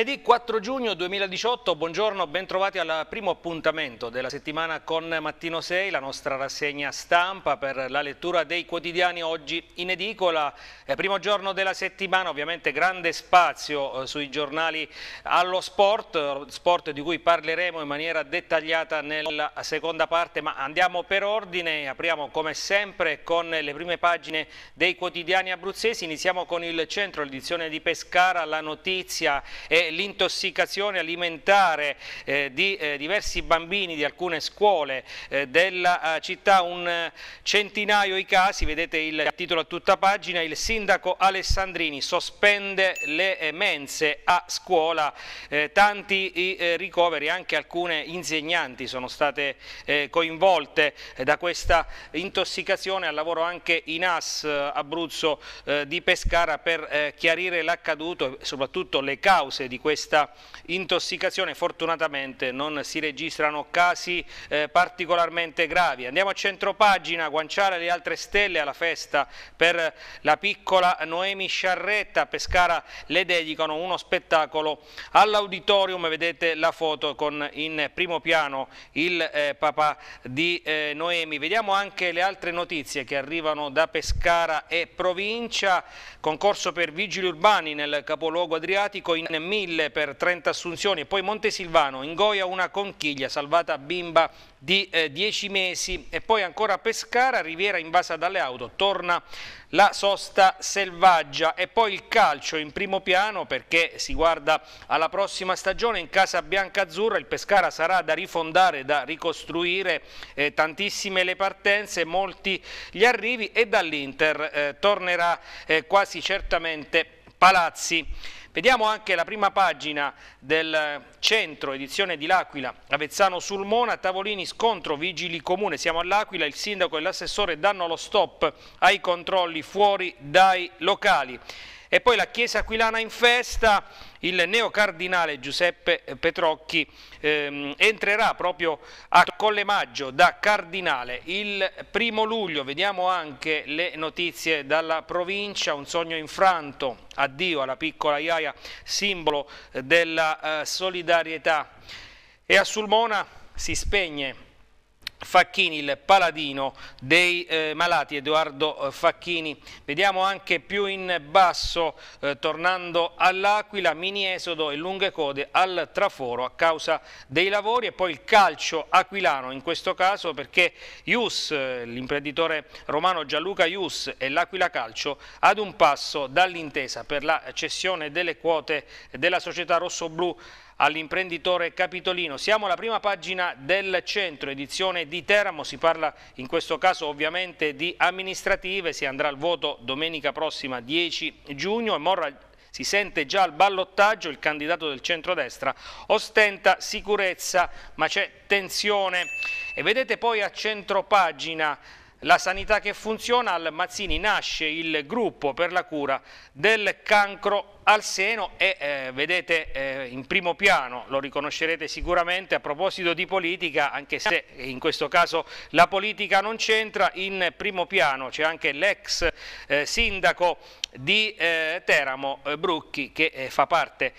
Venerdì 4 giugno 2018, buongiorno, bentrovati al primo appuntamento della settimana con Mattino 6, la nostra rassegna stampa per la lettura dei quotidiani oggi in edicola. Eh, primo giorno della settimana, ovviamente grande spazio eh, sui giornali allo sport, sport di cui parleremo in maniera dettagliata nella seconda parte, ma andiamo per ordine, apriamo come sempre con le prime pagine dei quotidiani abruzzesi, iniziamo con il centro, l'edizione di Pescara, la notizia e l'intossicazione alimentare eh, di eh, diversi bambini di alcune scuole eh, della eh, città, un eh, centinaio i casi, vedete il titolo a tutta pagina, il sindaco Alessandrini sospende le eh, mense a scuola, tanti i ricoveri, anche alcune insegnanti sono state coinvolte da questa intossicazione, al lavoro anche i NAS Abruzzo di Pescara per chiarire l'accaduto e soprattutto le cause di questa intossicazione. Fortunatamente non si registrano casi eh, particolarmente gravi. Andiamo a centropagina, guanciare le altre stelle alla festa per la piccola Noemi Sciarretta. A Pescara le dedicano uno spettacolo all'auditorium. Vedete la foto con in primo piano il eh, papà di eh, Noemi. Vediamo anche le altre notizie che arrivano da Pescara e provincia. Concorso per vigili urbani nel capoluogo adriatico in mille 1000 per 30 assunzioni, poi Montesilvano, ingoia una conchiglia, salvata bimba di eh, 10 mesi e poi ancora Pescara, Riviera invasa dalle auto, torna la sosta selvaggia e poi il calcio in primo piano perché si guarda alla prossima stagione in casa bianca-azzurra, il Pescara sarà da rifondare, da ricostruire, eh, tantissime le partenze, molti gli arrivi e dall'Inter eh, tornerà eh, quasi certamente Palazzi. Vediamo anche la prima pagina del centro edizione di L'Aquila, Avezzano Sulmona, tavolini scontro, vigili comune, siamo all'Aquila, il sindaco e l'assessore danno lo stop ai controlli fuori dai locali. E poi la Chiesa Aquilana in festa, il neocardinale Giuseppe Petrocchi ehm, entrerà proprio a Colle Maggio da cardinale il primo luglio. Vediamo anche le notizie dalla provincia, un sogno infranto, addio alla piccola Iaia, simbolo eh, della eh, solidarietà. E a Sulmona si spegne Facchini, il paladino dei eh, malati, Edoardo eh, Facchini. Vediamo anche più in basso, eh, tornando all'Aquila, mini esodo e lunghe code al traforo a causa dei lavori e poi il calcio aquilano, in questo caso perché Ius, eh, l'imprenditore romano Gianluca Ius e l'Aquila Calcio ad un passo dall'intesa per la cessione delle quote della società rossoblù all'imprenditore capitolino. Siamo alla prima pagina del centro, edizione di Teramo, si parla in questo caso ovviamente di amministrative, si andrà al voto domenica prossima 10 giugno e Morra si sente già al ballottaggio, il candidato del centrodestra ostenta sicurezza ma c'è tensione. E vedete poi a centro pagina la sanità che funziona, al Mazzini nasce il gruppo per la cura del cancro al seno e eh, vedete eh, in primo piano, lo riconoscerete sicuramente, a proposito di politica, anche se in questo caso la politica non c'entra, in primo piano c'è anche l'ex eh, sindaco di eh, Teramo eh, Brucchi che eh, fa parte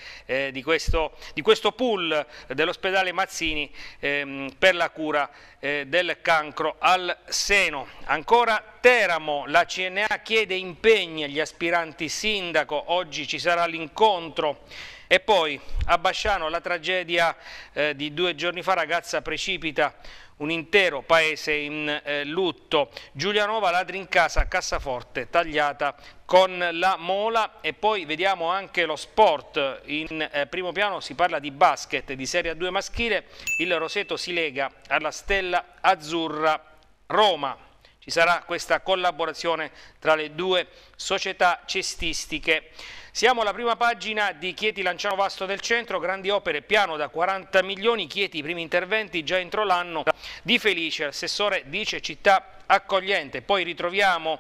di, questo, di questo pool dell'ospedale Mazzini ehm, per la cura del cancro al seno. Ancora Teramo la CNA chiede impegni agli aspiranti sindaco, oggi ci sarà l'incontro. E poi a Basciano la tragedia eh, di due giorni fa, ragazza precipita un intero paese in eh, lutto. Giulianova ladri in casa, cassaforte tagliata con la mola e poi vediamo anche lo sport. In eh, primo piano si parla di basket di Serie 2 maschile, il Roseto si lega alla stella azzurra Roma. Ci sarà questa collaborazione tra le due società cestistiche. Siamo alla prima pagina di Chieti Lanciano Vasto del Centro, grandi opere, piano da 40 milioni, Chieti i primi interventi già entro l'anno di Felice, assessore dice città accogliente. Poi ritroviamo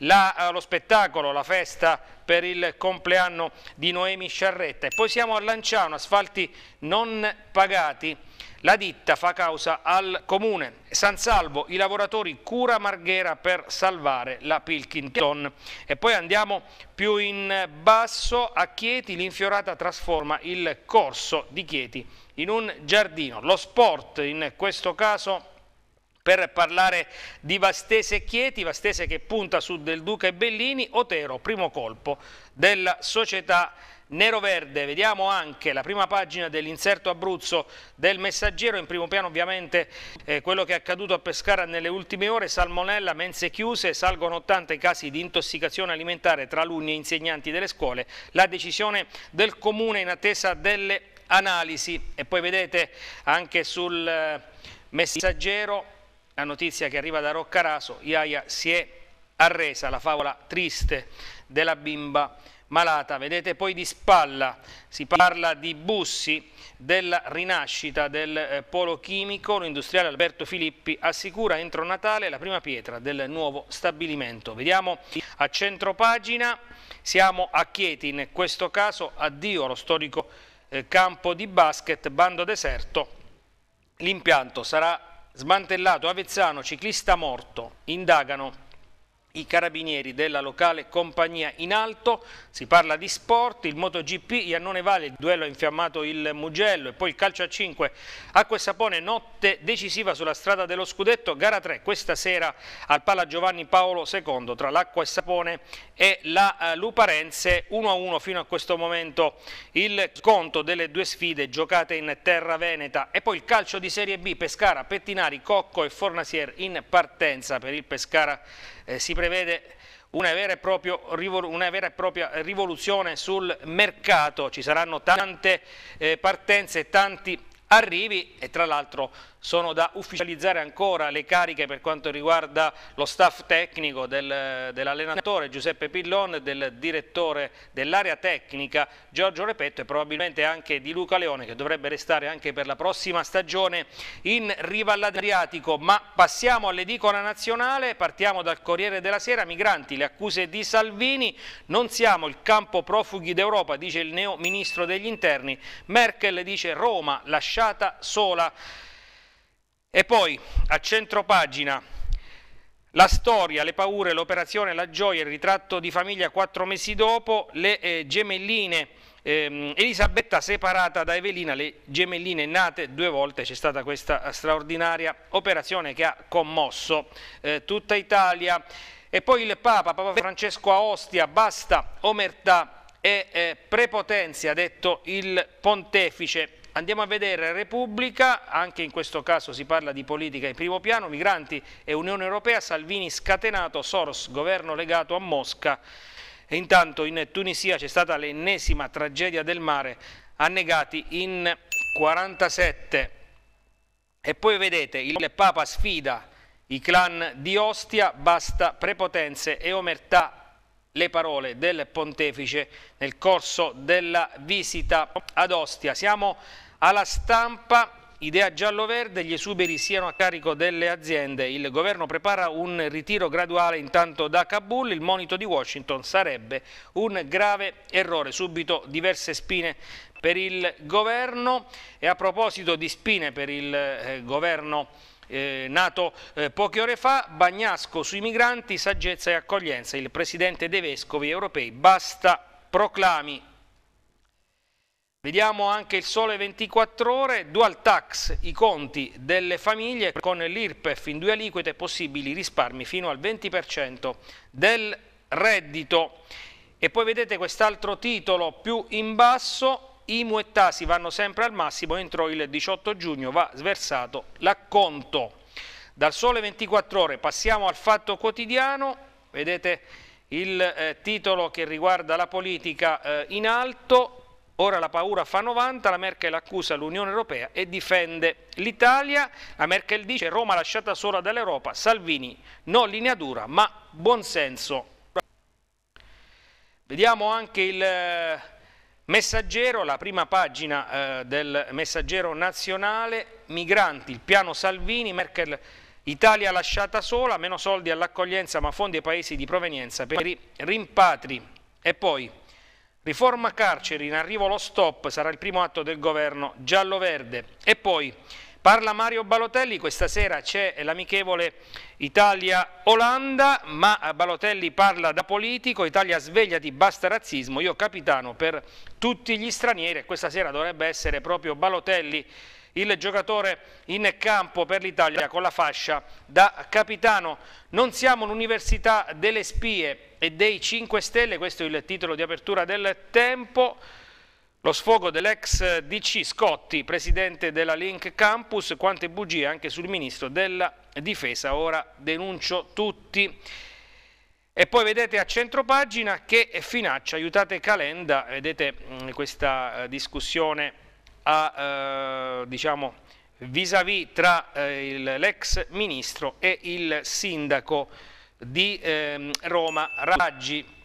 la, eh, lo spettacolo, la festa per il compleanno di Noemi Sciarretta e poi siamo a Lanciano, asfalti non pagati. La ditta fa causa al comune. San Salvo, i lavoratori cura Marghera per salvare la Pilkington. E poi andiamo più in basso a Chieti, l'infiorata trasforma il corso di Chieti in un giardino. Lo sport in questo caso per parlare di Vastese e Chieti, Vastese che punta su Del Duca e Bellini, Otero, primo colpo della società nero-verde. Vediamo anche la prima pagina dell'inserto Abruzzo del Messaggero, in primo piano ovviamente eh, quello che è accaduto a Pescara nelle ultime ore, salmonella, mense chiuse, salgono 80 i casi di intossicazione alimentare tra alunni e insegnanti delle scuole, la decisione del Comune in attesa delle analisi e poi vedete anche sul eh, Messaggero la notizia che arriva da Roccaraso, Iaia si è arresa, la favola triste della bimba malata, vedete poi di spalla, si parla di Bussi, della rinascita del eh, polo chimico, l'industriale Alberto Filippi assicura entro Natale la prima pietra del nuovo stabilimento. Vediamo a centro pagina, siamo a Chieti, in questo caso addio allo storico eh, campo di basket, bando deserto, l'impianto sarà smantellato, Avezzano, ciclista morto, indagano i carabinieri della locale compagnia in alto, si parla di sport, il MotoGP, Iannone Vale, il duello ha infiammato il Mugello e poi il calcio a 5, Acqua e Sapone, notte decisiva sulla strada dello Scudetto, gara 3 questa sera al Pala Giovanni Paolo II tra l'Acqua e Sapone e la eh, Luparense, 1-1 fino a questo momento il conto delle due sfide giocate in terra veneta e poi il calcio di Serie B, Pescara, Pettinari, Cocco e Fornasier in partenza per il Pescara eh, si prevede una vera, proprio, una vera, e propria rivoluzione sul mercato, ci saranno tante eh, partenze, tanti arrivi e tra l'altro sono da ufficializzare ancora le cariche per quanto riguarda lo staff tecnico del, dell'allenatore Giuseppe Pillon, del direttore dell'area tecnica Giorgio Repetto e probabilmente anche di Luca Leone che dovrebbe restare anche per la prossima stagione in riva all'Adriatico. Ma passiamo all'edicola nazionale, partiamo dal Corriere della Sera, migranti, le accuse di Salvini, non siamo il campo profughi d'Europa, dice il neo ministro degli interni, Merkel dice Roma lasciata sola. E poi, a centro pagina, la storia, le paure, l'operazione, la gioia, il ritratto di famiglia quattro mesi dopo, le eh, gemelline, ehm, Elisabetta separata da Evelina, le gemelline nate due volte, c'è stata questa straordinaria operazione che ha commosso eh, tutta Italia. E poi il Papa, Papa Francesco a Ostia, basta omertà e eh, prepotenza, ha detto il pontefice. Andiamo a vedere Repubblica, anche in questo caso si parla di politica in primo piano, migranti e Unione Europea, Salvini scatenato, Soros governo legato a Mosca. E intanto in Tunisia c'è stata l'ennesima tragedia del mare, annegati in 47. E poi vedete, il Papa sfida i clan di Ostia, basta prepotenze e omertà le parole del pontefice nel corso della visita ad Ostia. Siamo alla stampa Idea giallo-verde, gli esuberi siano a carico delle aziende. Il governo prepara un ritiro graduale intanto da Kabul. Il monito di Washington sarebbe un grave errore. Subito diverse spine per il governo. E a proposito di spine per il eh, governo eh, nato eh, poche ore fa, Bagnasco sui migranti, saggezza e accoglienza. Il presidente dei vescovi europei. Basta proclami Vediamo anche il sole 24 ore, dual tax i conti delle famiglie con l'IRPEF in due aliquote possibili risparmi fino al 20% del reddito. E poi vedete quest'altro titolo più in basso, IMU e Tasi vanno sempre al massimo, entro il 18 giugno va sversato l'acconto. Dal sole 24 ore passiamo al fatto quotidiano, vedete il eh, titolo che riguarda la politica eh, in alto, Ora la paura fa 90, la Merkel accusa l'Unione Europea e difende l'Italia. La Merkel dice Roma lasciata sola dall'Europa, Salvini non linea dura ma buonsenso. Vediamo anche il eh, messaggero, la prima pagina eh, del messaggero nazionale, migranti, il piano Salvini, Merkel Italia lasciata sola, meno soldi all'accoglienza ma fondi ai paesi di provenienza per i rimpatri. E poi Riforma carceri, in arrivo lo stop, sarà il primo atto del governo giallo-verde. E poi parla Mario Balotelli, questa sera c'è l'amichevole Italia-Olanda, ma Balotelli parla da politico, Italia sveglia di basta razzismo, io capitano per tutti gli stranieri e questa sera dovrebbe essere proprio Balotelli il giocatore in campo per l'Italia con la fascia da capitano. Non siamo l'università delle spie e dei 5 Stelle, questo è il titolo di apertura del tempo. Lo sfogo dell'ex DC Scotti, presidente della Link Campus, quante bugie anche sul ministro della difesa, ora denuncio tutti. E poi vedete a centro pagina che Finaccia, aiutate Calenda, vedete mm, questa eh, discussione a, eh, diciamo, vis-à-vis -vis tra eh, l'ex ministro e il sindaco di eh, Roma, Raggi.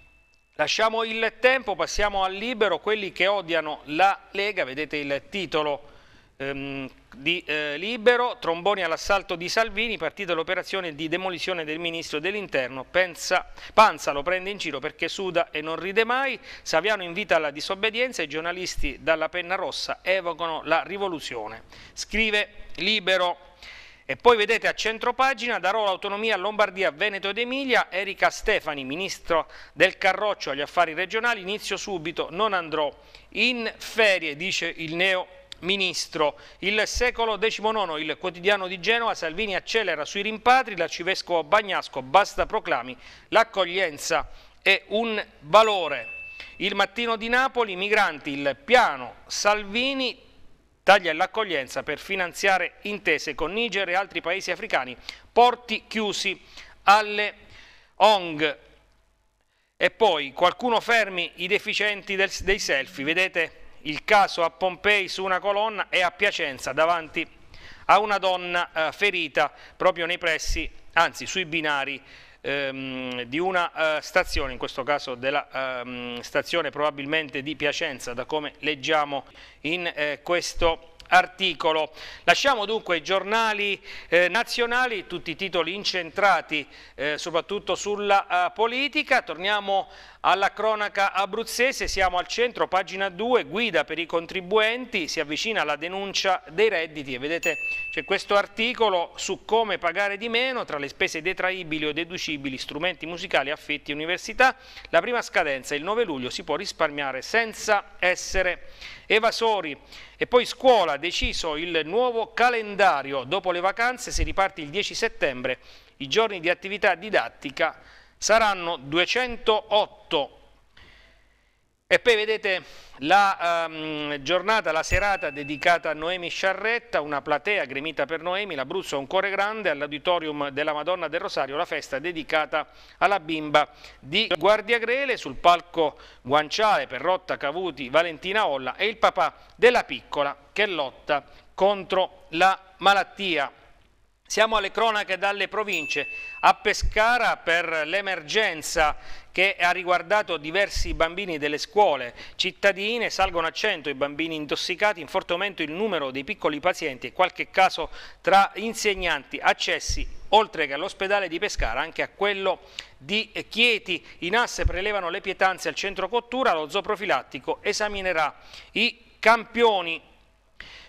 Lasciamo il tempo, passiamo al libero, quelli che odiano la Lega, vedete il titolo ehm, di eh, Libero, tromboni all'assalto di Salvini, partita l'operazione di demolizione del ministro dell'interno, Panza lo prende in giro perché suda e non ride mai, Saviano invita alla disobbedienza e i giornalisti dalla penna rossa evocano la rivoluzione. Scrive Libero. E poi vedete a centro pagina, darò l'autonomia a Lombardia, Veneto ed Emilia, Erika Stefani, ministro del Carroccio agli affari regionali, inizio subito, non andrò in ferie, dice il neo Ministro, il secolo XIX, il quotidiano di Genova, Salvini accelera sui rimpatri, l'arcivescovo Bagnasco, basta proclami, l'accoglienza è un valore. Il mattino di Napoli, migranti, il piano Salvini taglia l'accoglienza per finanziare intese con Niger e altri paesi africani, porti chiusi alle ONG. E poi qualcuno fermi i deficienti del, dei selfie, vedete il caso a Pompei su una colonna e a Piacenza davanti a una donna eh, ferita proprio nei pressi, anzi sui binari ehm, di una eh, stazione, in questo caso della ehm, stazione probabilmente di Piacenza, da come leggiamo in eh, questo articolo. Lasciamo dunque i giornali eh, nazionali, tutti i titoli incentrati eh, soprattutto sulla eh, politica, torniamo alla cronaca abruzzese, siamo al centro, pagina 2, guida per i contribuenti, si avvicina la denuncia dei redditi e vedete c'è questo articolo su come pagare di meno tra le spese detraibili o deducibili, strumenti musicali, affitti, università. La prima scadenza, il 9 luglio, si può risparmiare senza essere evasori. E poi scuola, deciso il nuovo calendario. Dopo le vacanze si riparte il 10 settembre. I giorni di attività didattica saranno 208 e poi vedete la um, giornata, la serata dedicata a Noemi Sciarretta, una platea gremita per Noemi, l'Abruzzo un cuore grande, all'auditorium della Madonna del Rosario, la festa dedicata alla bimba di Guardiagrele, sul palco Guanciale, Perrotta, Cavuti, Valentina Olla e il papà della piccola che lotta contro la malattia. Siamo alle cronache dalle province. A Pescara per l'emergenza che ha riguardato diversi bambini delle scuole cittadine, salgono a 100 i bambini intossicati, in forte aumento il numero dei piccoli pazienti e qualche caso tra insegnanti, accessi, oltre che all'ospedale di Pescara, anche a quello di Chieti. In asse prelevano le pietanze al centro cottura, lo zooprofilattico esaminerà i campioni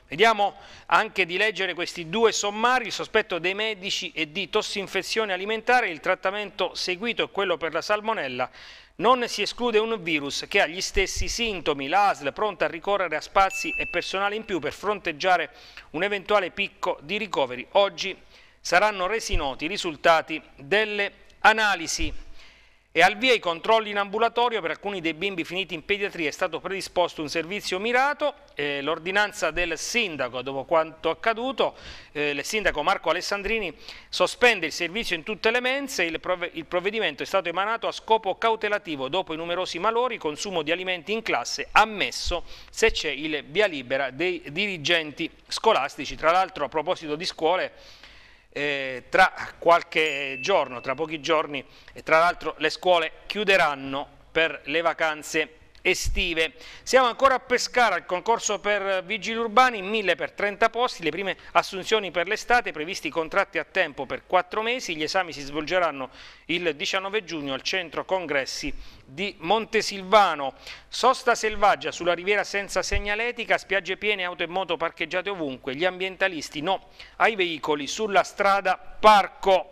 Vediamo anche di leggere questi due sommari, il sospetto dei medici e di tossinfezione alimentare, il trattamento seguito è quello per la salmonella, non si esclude un virus che ha gli stessi sintomi, l'ASL pronta a ricorrere a spazi e personale in più per fronteggiare un eventuale picco di ricoveri. Oggi saranno resi noti i risultati delle analisi e al via i controlli in ambulatorio per alcuni dei bimbi finiti in pediatria è stato predisposto un servizio mirato, eh, l'ordinanza del sindaco dopo quanto accaduto, eh, il sindaco Marco Alessandrini sospende il servizio in tutte le mense, il, prov il provvedimento è stato emanato a scopo cautelativo dopo i numerosi malori, consumo di alimenti in classe ammesso se c'è il via libera dei dirigenti scolastici, tra l'altro a proposito di scuole eh, tra qualche giorno, tra pochi giorni, e tra l'altro le scuole chiuderanno per le vacanze estive. Siamo ancora a Pescara, il concorso per vigili urbani, 1000 per 30 posti, le prime assunzioni per l'estate, previsti contratti a tempo per 4 mesi, gli esami si svolgeranno il 19 giugno al centro congressi di Montesilvano. Sosta selvaggia sulla riviera senza segnaletica, spiagge piene, auto e moto parcheggiate ovunque, gli ambientalisti no ai veicoli sulla strada parco.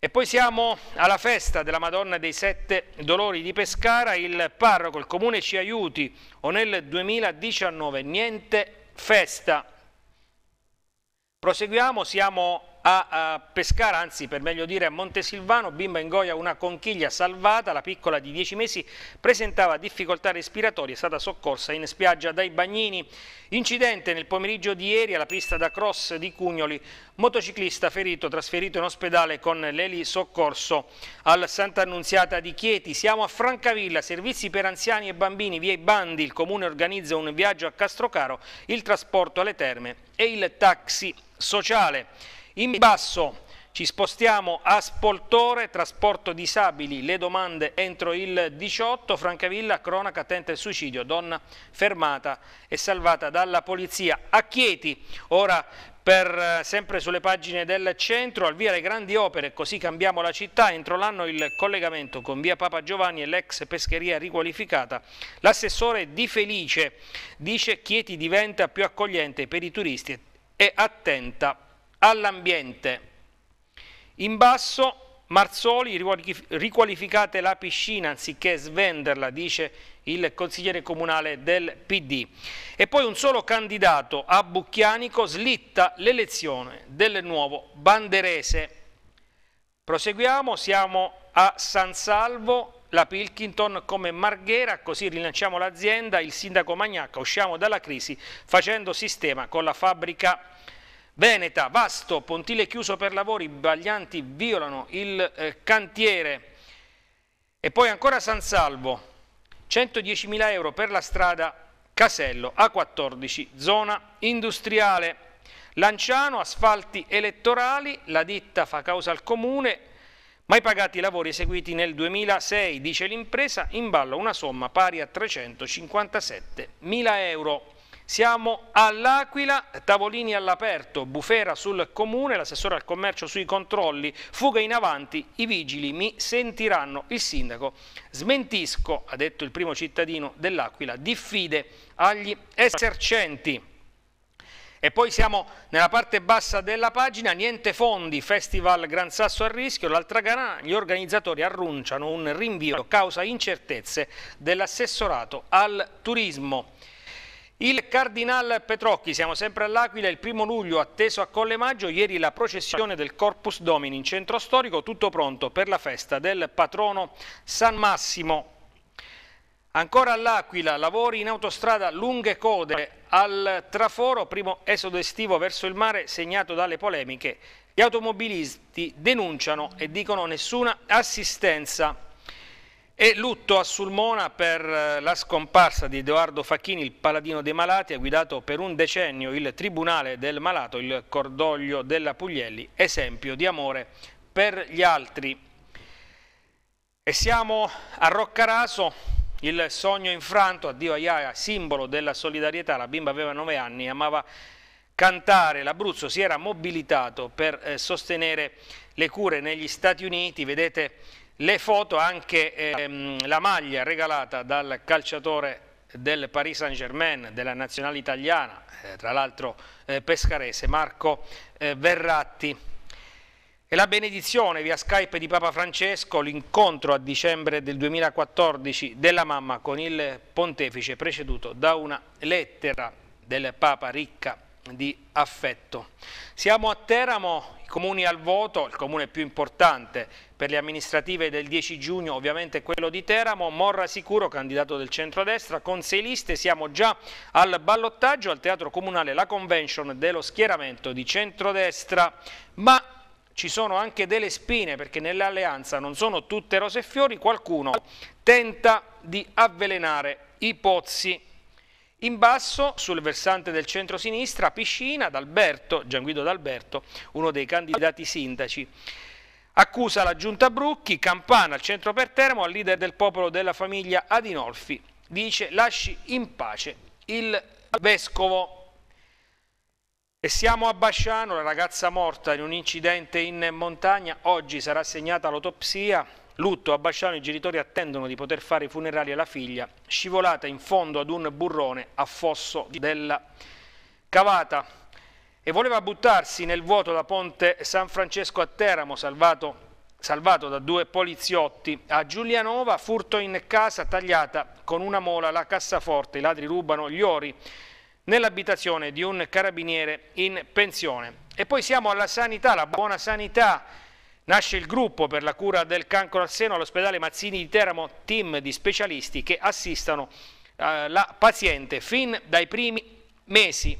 E poi siamo alla festa della Madonna dei Sette Dolori di Pescara, il parroco, il comune ci aiuti, o nel 2019, niente festa. Proseguiamo, siamo a, Pescara, anzi per meglio dire a Montesilvano, bimba in goia una conchiglia salvata, la piccola di 10 mesi presentava difficoltà respiratorie, è stata soccorsa in spiaggia dai bagnini. Incidente nel pomeriggio di ieri alla pista da cross di Cugnoli, motociclista ferito trasferito in ospedale con l'Eli Soccorso al Santa Annunziata di Chieti. Siamo a Francavilla, servizi per anziani e bambini via i bandi, il comune organizza un viaggio a Castrocaro, il trasporto alle terme e il taxi sociale. In basso ci spostiamo a Spoltore, trasporto disabili, le domande entro il 18, Francavilla, cronaca, attenta al suicidio, donna fermata e salvata dalla polizia. A Chieti, ora per, eh, sempre sulle pagine del centro, al via le grandi opere, così cambiamo la città, entro l'anno il collegamento con via Papa Giovanni e l'ex pescheria riqualificata. L'assessore Di Felice dice Chieti diventa più accogliente per i turisti e attenta all'ambiente. In basso Marzoli, riqualificate la piscina anziché svenderla, dice il consigliere comunale del PD. E poi un solo candidato a Bucchianico slitta l'elezione del nuovo banderese. Proseguiamo, siamo a San Salvo, la Pilkington come Marghera, così rilanciamo l'azienda, il sindaco Magnacca, usciamo dalla crisi facendo sistema con la fabbrica Veneta, Vasto, Pontile chiuso per lavori, Baglianti violano il eh, cantiere e poi ancora San Salvo, 110.000 euro per la strada Casello A14, zona industriale. Lanciano, asfalti elettorali, la ditta fa causa al comune, mai pagati i lavori eseguiti nel 2006, dice l'impresa, in ballo una somma pari a 357.000 euro. Siamo all'Aquila, tavolini all'aperto, bufera sul comune, l'assessore al commercio sui controlli, fuga in avanti, i vigili mi sentiranno. Il sindaco smentisco, ha detto il primo cittadino dell'Aquila, diffide agli esercenti. E poi siamo nella parte bassa della pagina, niente fondi, Festival Gran Sasso a rischio, l'altra gara gli organizzatori annunciano un rinvio causa incertezze dell'assessorato al turismo. Il Cardinal Petrocchi, siamo sempre all'Aquila, il primo luglio atteso a Colle Maggio, ieri la processione del Corpus Domini in centro storico, tutto pronto per la festa del patrono San Massimo. Ancora all'Aquila, lavori in autostrada, lunghe code al traforo, primo esodo estivo verso il mare segnato dalle polemiche. Gli automobilisti denunciano e dicono nessuna assistenza. E lutto a Sulmona per eh, la scomparsa di Edoardo Facchini, il paladino dei malati, ha guidato per un decennio il Tribunale del Malato, il cordoglio della Puglielli, esempio di amore per gli altri. E siamo a Roccaraso, il sogno infranto, addio a Iaia, simbolo della solidarietà, la bimba aveva nove anni, amava cantare, l'Abruzzo si era mobilitato per eh, sostenere le cure negli Stati Uniti, vedete le foto, anche ehm, la maglia regalata dal calciatore del Paris Saint Germain, della nazionale italiana, eh, tra l'altro eh, pescarese, Marco eh, Verratti. E la benedizione via Skype di Papa Francesco, l'incontro a dicembre del 2014 della mamma con il pontefice preceduto da una lettera del Papa ricca di affetto. Siamo a Teramo, comuni al voto, il comune più importante per le amministrative del 10 giugno ovviamente è quello di Teramo, Morra Sicuro, candidato del centrodestra, con sei liste siamo già al ballottaggio al Teatro Comunale la convention dello schieramento di centrodestra, ma ci sono anche delle spine perché nell'alleanza non sono tutte rose e fiori, qualcuno tenta di avvelenare i pozzi in basso, sul versante del centro-sinistra, Piscina, D'Alberto, Gianguido D'Alberto, uno dei candidati sindaci. Accusa la giunta Brucchi, Campana, al centro per Teramo, al leader del popolo della famiglia Adinolfi. Dice lasci in pace il vescovo. E siamo a Basciano, la ragazza morta in un incidente in montagna, oggi sarà segnata l'autopsia Lutto a Basciano i genitori attendono di poter fare i funerali alla figlia, scivolata in fondo ad un burrone a fosso della cavata e voleva buttarsi nel vuoto da ponte San Francesco a Teramo, salvato salvato da due poliziotti. A Giulianova, furto in casa, tagliata con una mola la cassaforte. I ladri rubano gli ori nell'abitazione di un carabiniere in pensione. E poi siamo alla sanità, la buona sanità Nasce il gruppo per la cura del cancro al seno all'ospedale Mazzini di Teramo, team di specialisti che assistono eh, la paziente fin dai primi mesi.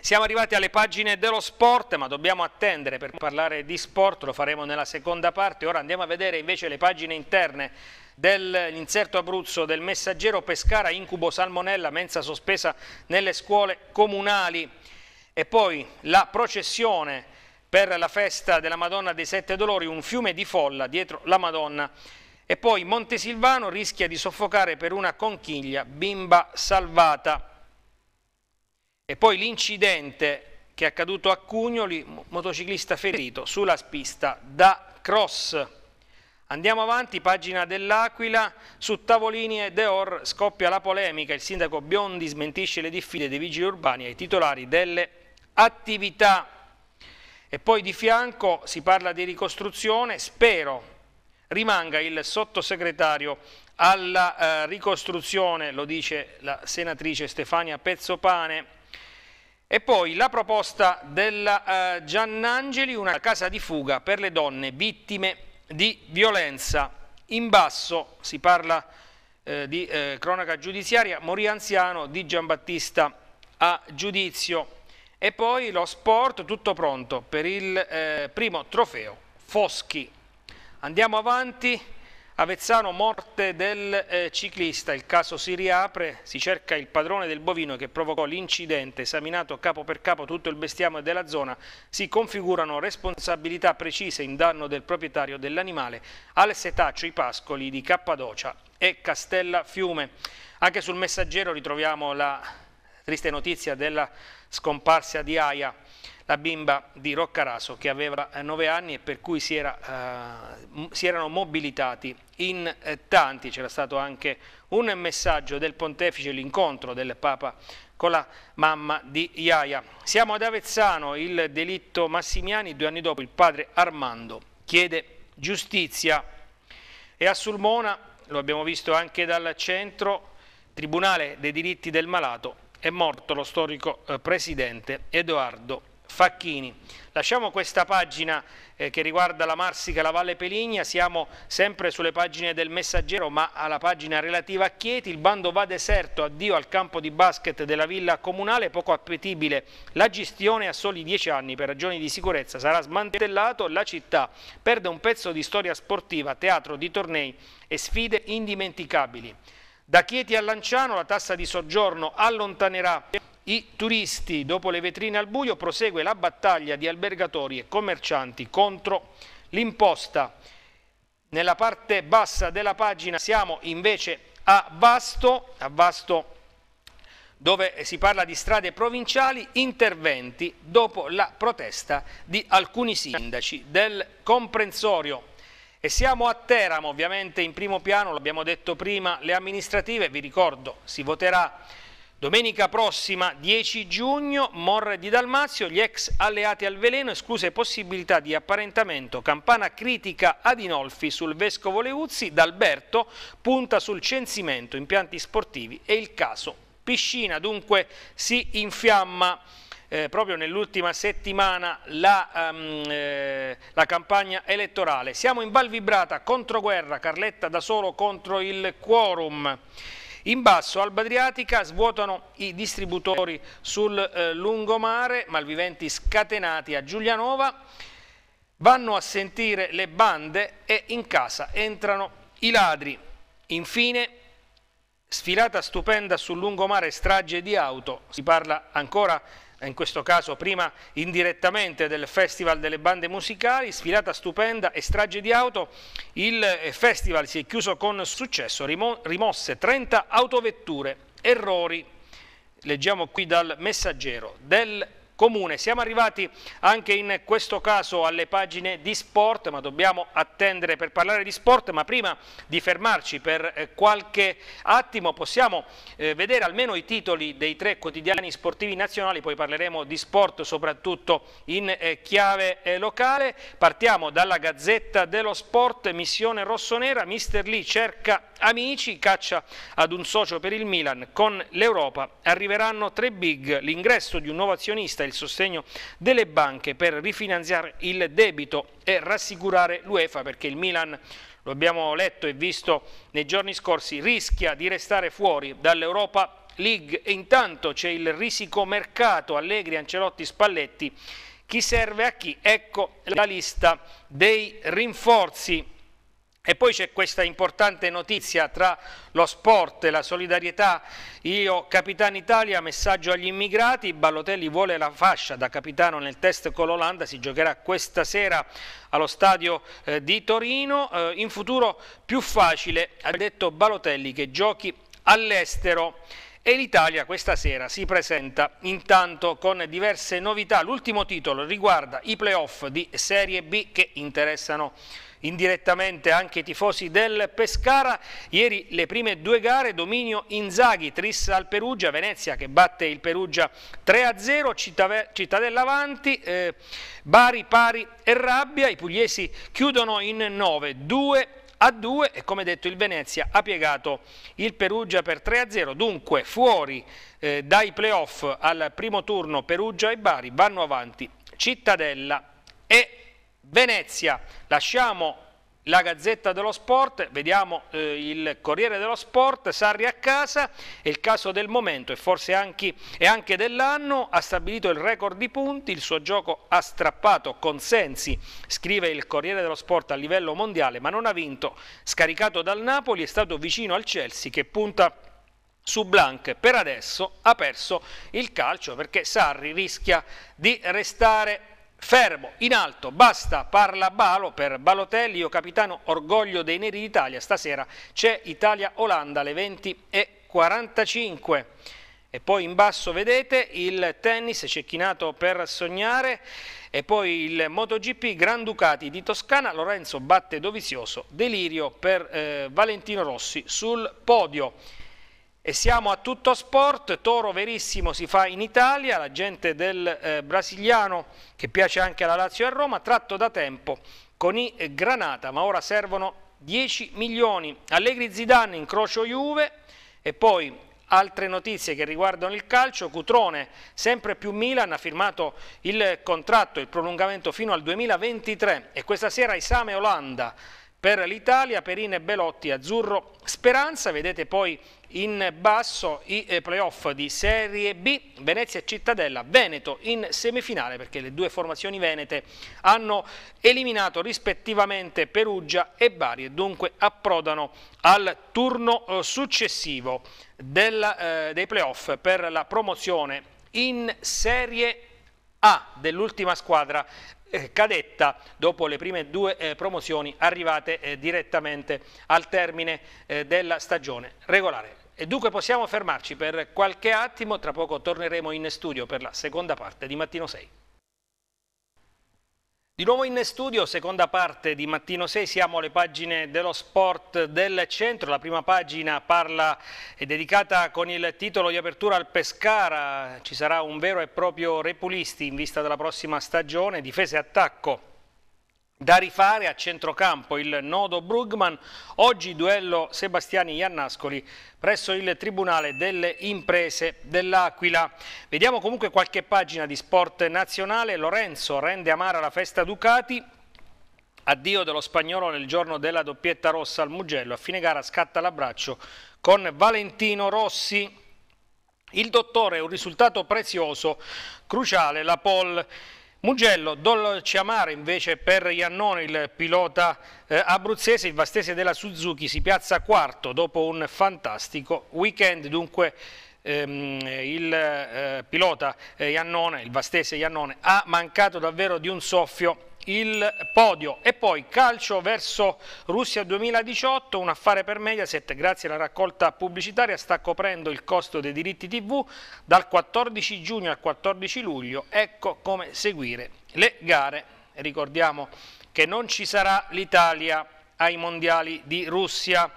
Siamo arrivati alle pagine dello sport, ma dobbiamo attendere per parlare di sport, lo faremo nella seconda parte. Ora andiamo a vedere invece le pagine interne dell'inserto Abruzzo del messaggero Pescara, incubo salmonella, mensa sospesa nelle scuole comunali. E poi la processione per la festa della Madonna dei Sette Dolori, un fiume di folla dietro la Madonna. E poi Montesilvano rischia di soffocare per una conchiglia, bimba salvata. E poi l'incidente che è accaduto a Cugnoli, motociclista ferito sulla spista da cross. Andiamo avanti, pagina dell'Aquila, su Tavolini e Deor scoppia la polemica, il sindaco Biondi smentisce le diffide dei vigili urbani ai titolari delle attività e poi di fianco si parla di ricostruzione, spero rimanga il sottosegretario alla eh, ricostruzione, lo dice la senatrice Stefania Pezzopane, e poi la proposta della eh, Giannangeli, una casa di fuga per le donne vittime di violenza. In basso si parla eh, di eh, cronaca giudiziaria, morì anziano di Giambattista a giudizio. E poi lo sport tutto pronto per il eh, primo trofeo, Foschi. Andiamo avanti, Avezzano morte del eh, ciclista, il caso si riapre, si cerca il padrone del bovino che provocò l'incidente, esaminato capo per capo tutto il bestiame della zona, si configurano responsabilità precise in danno del proprietario dell'animale, al setaccio i pascoli di Cappadocia e Castella Fiume. Anche sul messaggero ritroviamo la triste notizia della scomparsa di Aia, la bimba di Roccaraso che aveva 9 eh, anni e per cui si, era, eh, si erano mobilitati in eh, tanti. C'era stato anche un messaggio del pontefice, l'incontro del Papa con la mamma di Iaia. Siamo ad Avezzano, il delitto Massimiani, due anni dopo il padre Armando chiede giustizia e a Sulmona, lo abbiamo visto anche dal centro, Tribunale dei diritti del malato, è morto lo storico eh, presidente Edoardo Facchini. Lasciamo questa pagina eh, che riguarda la Marsica e la Valle Peligna, siamo sempre sulle pagine del Messaggero ma alla pagina relativa a Chieti, il bando va deserto, addio al campo di basket della villa comunale, poco appetibile la gestione a soli dieci anni per ragioni di sicurezza sarà smantellato, la città perde un pezzo di storia sportiva, teatro di tornei e sfide indimenticabili. Da Chieti a Lanciano la tassa di soggiorno allontanerà i turisti. Dopo le vetrine al buio prosegue la battaglia di albergatori e commercianti contro l'imposta. Nella parte bassa della pagina siamo invece a Vasto, a Vasto dove si parla di strade provinciali, interventi dopo la protesta di alcuni sindaci del comprensorio. E siamo a Teramo, ovviamente in primo piano, l'abbiamo detto prima, le amministrative, vi ricordo, si voterà domenica prossima 10 giugno, Morre di Dalmazio, gli ex alleati al veleno, escluse possibilità di apparentamento, campana critica ad Inolfi sul vescovo Leuzzi, D'Alberto punta sul censimento, impianti sportivi e il caso piscina, dunque si infiamma eh, proprio nell'ultima settimana la, um, eh, la, campagna elettorale. Siamo in Valvibrata, guerra, Carletta da solo contro il quorum. In basso, Alba Adriatica, svuotano i distributori sul eh, lungomare, malviventi scatenati a Giulianova, vanno a sentire le bande e in casa entrano i ladri. Infine, sfilata stupenda sul lungomare strage di auto, si parla ancora di in questo caso prima indirettamente del Festival delle Bande Musicali, sfilata stupenda e strage di auto, il festival si è chiuso con successo, rimosse 30 autovetture, errori, leggiamo qui dal messaggero del comune. Siamo arrivati anche in questo caso alle pagine di sport, ma dobbiamo attendere per parlare di sport, ma prima di fermarci per eh, qualche attimo possiamo eh, vedere almeno i titoli dei tre quotidiani sportivi nazionali, poi parleremo di sport soprattutto in eh, chiave locale. Partiamo dalla Gazzetta dello Sport, missione rossonera, Mister Lee cerca amici, caccia ad un socio per il Milan, con l'Europa arriveranno tre big, l'ingresso di un nuovo azionista, il sostegno delle banche per rifinanziare il debito e rassicurare l'UEFA perché il Milan lo abbiamo letto e visto nei giorni scorsi, rischia di restare fuori dall'Europa League. E intanto c'è il risico mercato Allegri, Ancelotti, Spalletti. Chi serve a chi? Ecco la lista dei rinforzi e poi c'è questa importante notizia tra lo sport e la solidarietà. Io, capitano Italia, messaggio agli immigrati, Ballotelli vuole la fascia da capitano nel test con l'Olanda, si giocherà questa sera allo stadio eh, di Torino. Eh, in futuro più facile, ha detto Ballotelli, che giochi all'estero e l'Italia questa sera si presenta intanto con diverse novità. L'ultimo titolo riguarda i playoff di Serie B che interessano indirettamente anche i tifosi del Pescara. Ieri le prime due gare, dominio Inzaghi, Trissa al Perugia, Venezia che batte il Perugia 3-0, Cittadella avanti, eh, Bari pari e Rabbia, i pugliesi chiudono in 9, 2 a 2 e come detto il Venezia ha piegato il Perugia per 3 0, dunque fuori eh, dai playoff al primo turno Perugia e Bari vanno avanti Cittadella e Venezia, lasciamo la Gazzetta dello Sport, vediamo eh, il Corriere dello Sport, Sarri a casa, è il caso del momento e forse anche, e anche dell'anno, ha stabilito il record di punti, il suo gioco ha strappato consensi, scrive il Corriere dello Sport a livello mondiale, ma non ha vinto, scaricato dal Napoli, è stato vicino al Chelsea che punta su Blanc per adesso ha perso il calcio perché Sarri rischia di restare Fermo, in alto, basta, parla Balo per Balotelli, io capitano, orgoglio dei neri d'Italia, stasera c'è Italia-Olanda alle 20.45. E poi in basso vedete il tennis cecchinato per sognare e poi il MotoGP Gran Ducati di Toscana, Lorenzo batte Dovizioso, delirio per eh, Valentino Rossi sul podio. E siamo a tutto sport, Toro Verissimo si fa in Italia, la gente del eh, brasiliano che piace anche alla Lazio e a Roma, tratto da tempo con i eh, Granata, ma ora servono 10 milioni. Allegri Zidane, incrocio Juve e poi Altre notizie che riguardano il calcio, Cutrone, sempre più Milan, ha firmato il contratto, il prolungamento fino al 2023 e questa sera esame Olanda per l'Italia, Perin e Belotti, Azzurro, Speranza, vedete poi in basso i eh, playoff di Serie B, Venezia e Cittadella, Veneto in semifinale perché le due formazioni venete hanno eliminato rispettivamente Perugia e Bari e dunque approdano al turno eh, successivo del, eh, dei playoff per la promozione in Serie A dell'ultima squadra eh, cadetta dopo le prime due eh, promozioni arrivate eh, direttamente al termine eh, della stagione regolare. E dunque possiamo fermarci per qualche attimo, tra poco torneremo in studio per la seconda parte di Mattino 6. Di nuovo in studio, seconda parte di Mattino 6, siamo alle pagine dello sport del centro, la prima pagina parla è dedicata con il titolo di apertura al Pescara, ci sarà un vero e proprio repulisti in vista della prossima stagione, difesa e attacco da rifare a centrocampo il nodo Brugman, oggi duello Sebastiani-Iannascoli presso il Tribunale delle Imprese dell'Aquila. Vediamo comunque qualche pagina di sport nazionale, Lorenzo rende amara la festa Ducati, addio dello spagnolo nel giorno della doppietta rossa al Mugello, a fine gara scatta l'abbraccio con Valentino Rossi. Il dottore è un risultato prezioso, cruciale, la Paul. Mugello, dolce amaro invece per Iannone, il pilota eh, abruzzese, il vastese della Suzuki si piazza quarto dopo un fantastico weekend, dunque ehm, il eh, pilota eh, Iannone, il vastese Iannone, ha mancato davvero di un soffio il podio. E poi calcio verso Russia 2018, un affare per Mediaset, grazie alla raccolta pubblicitaria, sta coprendo il costo dei diritti TV dal 14 giugno al 14 luglio. Ecco come seguire le gare. Ricordiamo che non ci sarà l'Italia ai mondiali di Russia.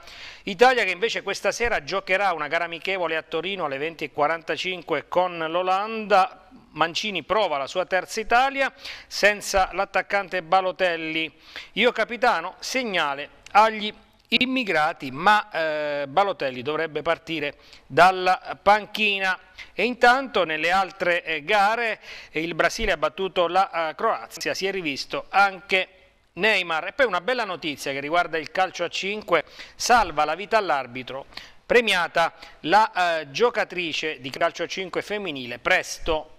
Italia che invece questa sera giocherà una gara amichevole a Torino alle 20.45 con l'Olanda, Mancini prova la sua terza Italia senza l'attaccante Balotelli. Io capitano, segnale agli immigrati, ma eh, Balotelli dovrebbe partire dalla panchina. E intanto nelle altre eh, gare eh, il Brasile ha battuto la eh, Croazia, si è rivisto anche Neymar. E poi una bella notizia che riguarda il calcio a 5, salva la vita all'arbitro, premiata la eh, giocatrice di calcio a 5 femminile, presto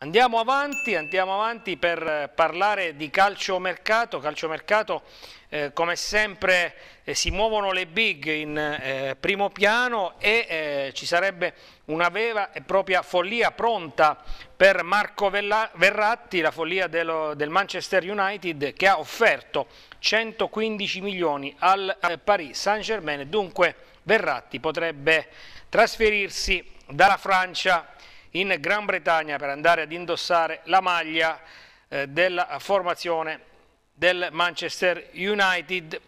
Andiamo avanti, andiamo avanti per eh, parlare di calciomercato, calciomercato eh, come sempre eh, si muovono le big in eh, primo piano e eh, ci sarebbe una vera e propria follia pronta per Marco Vella Verratti, la follia dello, del Manchester United che ha offerto 115 milioni al eh, Paris Saint-Germain, dunque Verratti potrebbe trasferirsi dalla Francia in Gran Bretagna per andare ad indossare la maglia eh, della formazione del Manchester United.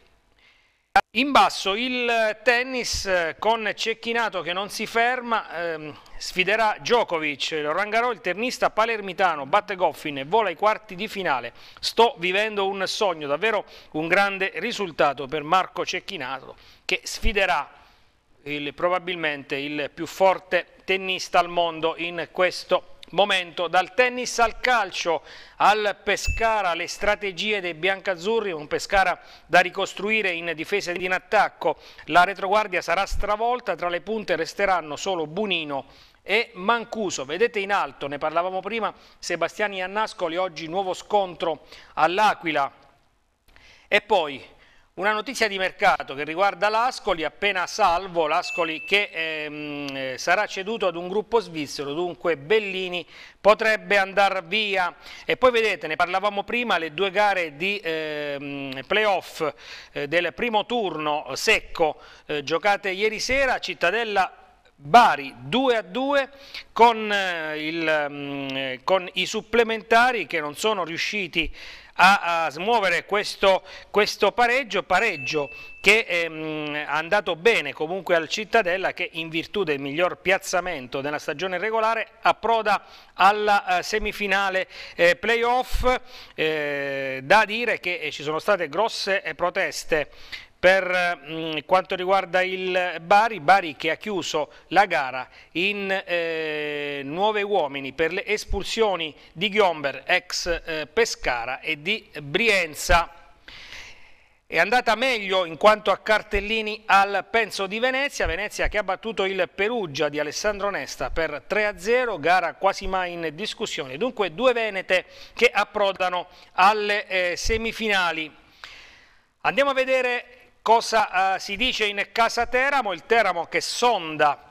In basso il tennis eh, con Cecchinato che non si ferma, ehm, sfiderà Djokovic, Rangarò, il tennista palermitano, batte Goffin e vola ai quarti di finale. Sto vivendo un sogno, davvero un grande risultato per Marco Cecchinato che sfiderà il, probabilmente il più forte tennista al mondo in questo momento. Dal tennis al calcio, al Pescara, le strategie dei biancazzurri, un Pescara da ricostruire in difesa ed in attacco. La retroguardia sarà stravolta, tra le punte resteranno solo Bunino e Mancuso. Vedete in alto, ne parlavamo prima, Sebastiani Annascoli, oggi nuovo scontro all'Aquila. E poi una notizia di mercato che riguarda l'Ascoli, appena salvo, l'Ascoli che ehm, eh, sarà ceduto ad un gruppo svizzero, dunque Bellini potrebbe andare via. E poi vedete, ne parlavamo prima, le due gare di ehm, playoff eh, del primo turno secco eh, giocate ieri sera, Cittadella Bari 2 a 2 con, eh, il, mm, eh, con i supplementari che non sono riusciti a a, a smuovere questo, questo, pareggio, pareggio che ehm, è andato bene comunque al Cittadella che in virtù del miglior piazzamento della stagione regolare approda alla eh, semifinale eh, playoff, eh, da dire che eh, ci sono state grosse proteste per mh, mm, quanto riguarda il Bari, Bari che ha chiuso la gara in eh, nuove uomini per le espulsioni di Ghiomber, ex eh, Pescara, e di Brienza. È andata meglio in quanto a cartellini al penso di Venezia, Venezia che ha battuto il Perugia di Alessandro Nesta per 3-0, gara quasi mai in discussione. Dunque due Venete che approdano alle eh, semifinali. Andiamo a vedere cosa eh, si dice in Casa Teramo, il Teramo che sonda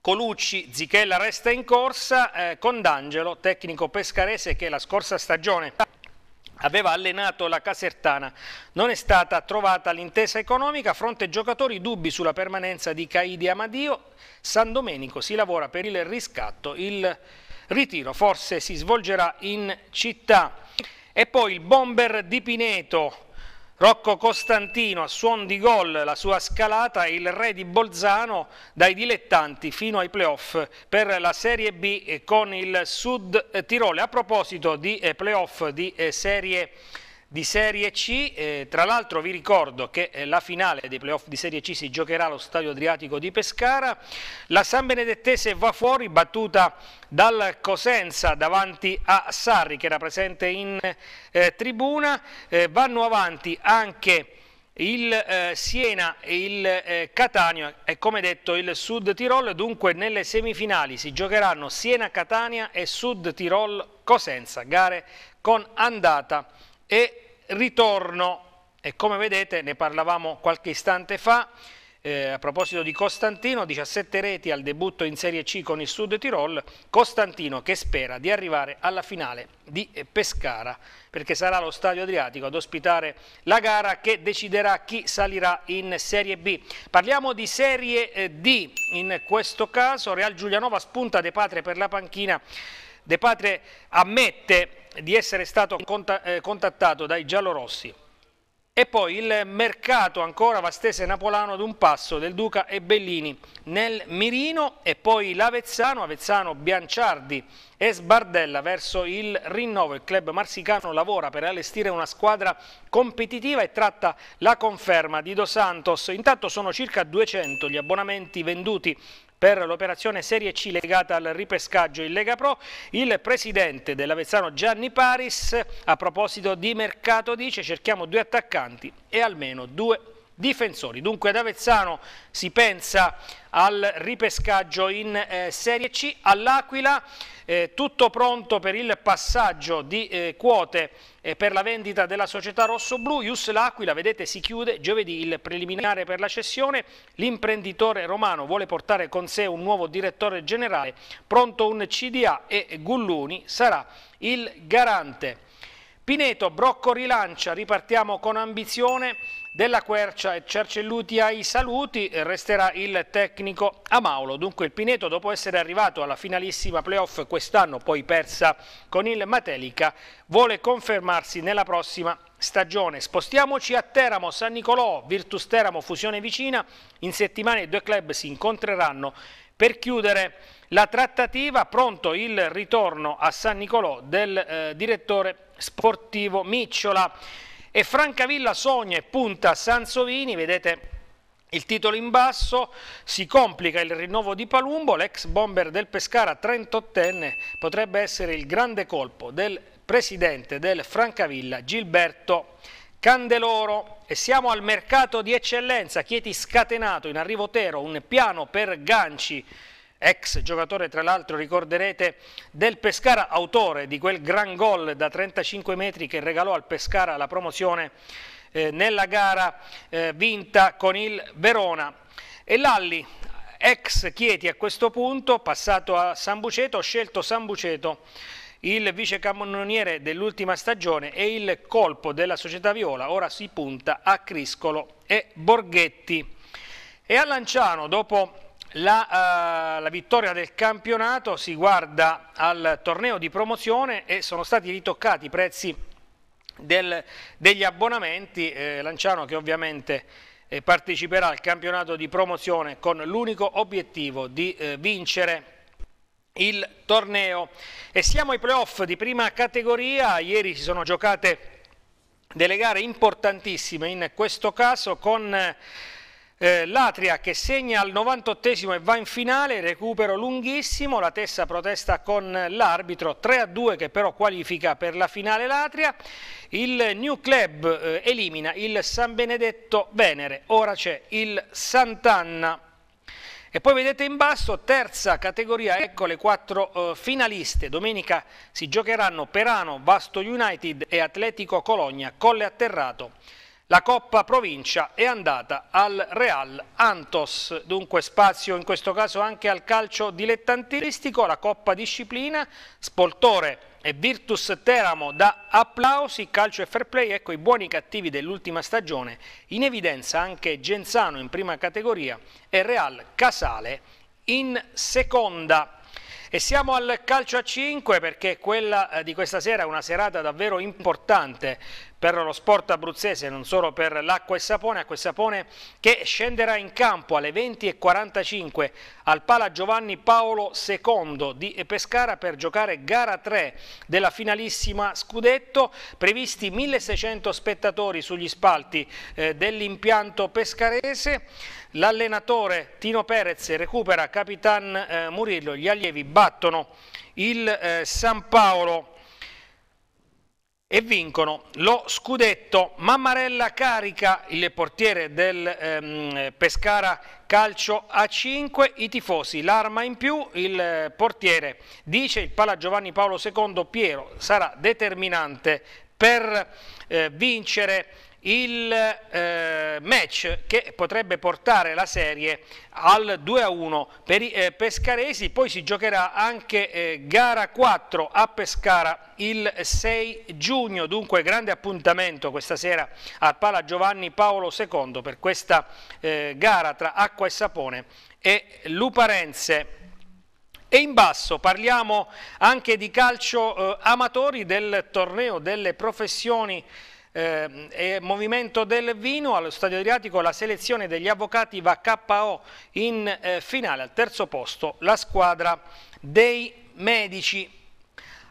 Colucci, Zichella resta in corsa, eh, con D'Angelo, tecnico pescarese che la scorsa stagione aveva allenato la Casertana. Non è stata trovata l'intesa economica, fronte giocatori dubbi sulla permanenza di Caidi Amadio, San Domenico si lavora per il riscatto, il ritiro forse si svolgerà in città. E poi il bomber di Pineto, Rocco Costantino a suon di gol la sua scalata, il re di Bolzano dai dilettanti fino ai playoff per la Serie B con il Sud Tirole. A proposito di eh, playoff di eh, Serie B, di Serie C, eh, tra l'altro vi ricordo che eh, la finale dei playoff di Serie C si giocherà allo Stadio Adriatico di Pescara, la San Benedettese va fuori battuta dal Cosenza davanti a Sarri che era presente in eh, tribuna, eh, vanno avanti anche il eh, Siena e il eh, Catania e come detto il Sud Tirol dunque nelle semifinali si giocheranno Siena Catania e Sud Tirol Cosenza gare con andata e ritorno e come vedete ne parlavamo qualche istante fa eh, a proposito di Costantino 17 reti al debutto in Serie C con il Sud Tirol Costantino che spera di arrivare alla finale di Pescara perché sarà lo Stadio Adriatico ad ospitare la gara che deciderà chi salirà in Serie B parliamo di Serie eh, D in questo caso Real Giulianova spunta De Patria per la panchina De Patre ammette di essere stato eh, contattato dai giallorossi. E poi il mercato ancora Vastese Napolano ad un passo del Duca e Bellini nel Mirino e poi l'Avezzano, Avezzano Bianciardi e Sbardella verso il rinnovo. Il club marsicano lavora per allestire una squadra competitiva e tratta la conferma di Dos Santos. Intanto sono circa 200 gli abbonamenti venduti per l'operazione Serie C legata al ripescaggio in Lega Pro, il presidente dell'Avezzano Gianni Paris a proposito di mercato dice cerchiamo due attaccanti e almeno due difensori. Dunque ad Avezzano si pensa al ripescaggio in eh, Serie C, all'Aquila eh, tutto pronto per il passaggio di eh, quote eh, per la vendita della società rossoblu, Ius L'Aquila, vedete, si chiude giovedì il preliminare per la cessione, l'imprenditore romano vuole portare con sé un nuovo direttore generale, pronto un CDA e Gulluni sarà il garante. Pineto, Brocco rilancia, ripartiamo con ambizione, della Quercia e Cercelluti ai saluti, resterà il tecnico Amaulo. Dunque il Pineto dopo essere arrivato alla finalissima playoff quest'anno, poi persa con il Matelica, vuole confermarsi nella prossima stagione. Spostiamoci a Teramo, San Nicolò, Virtus Teramo, fusione vicina. In settimana i due club si incontreranno per chiudere la trattativa. Pronto il ritorno a San Nicolò del eh, direttore sportivo Micciola e Francavilla sogna e punta a Sansovini, vedete il titolo in basso, si complica il rinnovo di Palumbo, l'ex bomber del Pescara 38enne potrebbe essere il grande colpo del presidente del Francavilla Gilberto Candeloro e siamo al mercato di eccellenza, Chieti scatenato, in arrivo Tero, un piano per ganci ex giocatore tra l'altro ricorderete del Pescara, autore di quel gran gol da 35 metri che regalò al Pescara la promozione eh, nella gara eh, vinta con il Verona. E Lalli, ex Chieti a questo punto, passato a San Buceto, ho scelto San Buceto il vice cannoniere dell'ultima stagione e il colpo della società viola ora si punta a Criscolo e Borghetti. E a Lanciano, dopo la, uh, la, vittoria del campionato si guarda al torneo di promozione e sono stati ritoccati i prezzi del, degli abbonamenti. Eh, Lanciano che ovviamente eh, parteciperà al campionato di promozione con l'unico obiettivo di eh, vincere il torneo. E siamo ai playoff di prima categoria. Ieri si sono giocate delle gare importantissime in questo caso con... Eh, L'Atria che segna al 98 e va in finale, recupero lunghissimo, la Tessa protesta con l'arbitro, 3-2 a che però qualifica per la finale l'Atria, il New Club eh, elimina il San Benedetto Venere, ora c'è il Sant'Anna. E poi vedete in basso, terza categoria, ecco le quattro eh, finaliste. Domenica si giocheranno Perano, Vasto United e Atletico Cologna, Colle Atterrato. La Coppa Provincia è andata al Real Antos, dunque spazio in questo caso anche al calcio dilettantistico, la Coppa Disciplina, Spoltore e Virtus Teramo da applausi, calcio e fair play, ecco i buoni cattivi dell'ultima stagione, in evidenza anche Genzano in prima categoria e Real Casale in seconda. E siamo al calcio a 5 perché quella eh, di questa sera è una serata davvero importante per lo sport abruzzese, non solo per l'acqua e sapone, acqua e sapone che scenderà in campo alle 20.45 al Pala Giovanni Paolo II di Pescara per giocare gara 3 della finalissima Scudetto, previsti 1600 spettatori sugli spalti eh, dell'impianto pescarese, l'allenatore Tino Perez recupera Capitan eh, Murillo, gli allievi battono il eh, San Paolo e vincono lo scudetto. Mammarella carica il portiere del ehm, Pescara calcio a 5, i tifosi l'arma in più, il eh, portiere dice il pala Giovanni Paolo II Piero sarà determinante per eh, vincere il eh, match che potrebbe portare la serie al 2-1 per i eh, pescaresi, poi si giocherà anche eh, gara 4 a Pescara il 6 giugno, dunque grande appuntamento questa sera a Pala Giovanni Paolo II per questa eh, gara tra Acqua e Sapone e Luparense. E in basso parliamo anche di calcio eh, amatori del torneo delle professioni eh, Movimento del Vino allo Stadio Adriatico la selezione degli avvocati va KO in eh, finale al terzo posto la squadra dei medici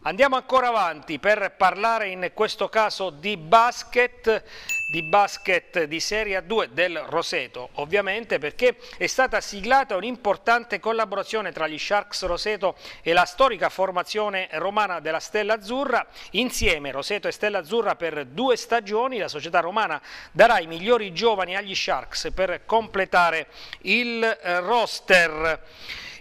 Andiamo ancora avanti per parlare in questo caso di basket di basket di Serie A2 del Roseto, ovviamente perché è stata siglata un'importante collaborazione tra gli Sharks Roseto e la storica formazione romana della Stella Azzurra. Insieme Roseto e Stella Azzurra per due stagioni la società romana darà i migliori giovani agli Sharks per completare il eh, roster.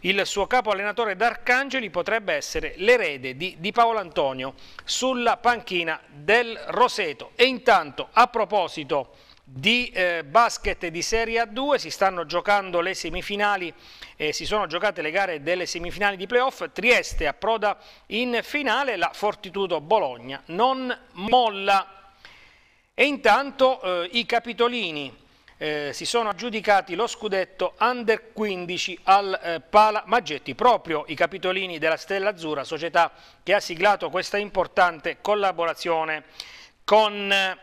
Il suo capo allenatore D'Arcangeli potrebbe essere l'erede di Di Paolo Antonio sulla panchina del Roseto. E intanto, a proposito di eh, basket di Serie A2 si stanno giocando le semifinali eh, si sono giocate le gare delle semifinali di playoff Trieste approda in finale la Fortitudo Bologna non molla e intanto eh, i capitolini eh, si sono aggiudicati lo scudetto Under 15 al eh, Pala Maggetti, proprio i capitolini della Stella Azzurra, società che ha siglato questa importante collaborazione con eh,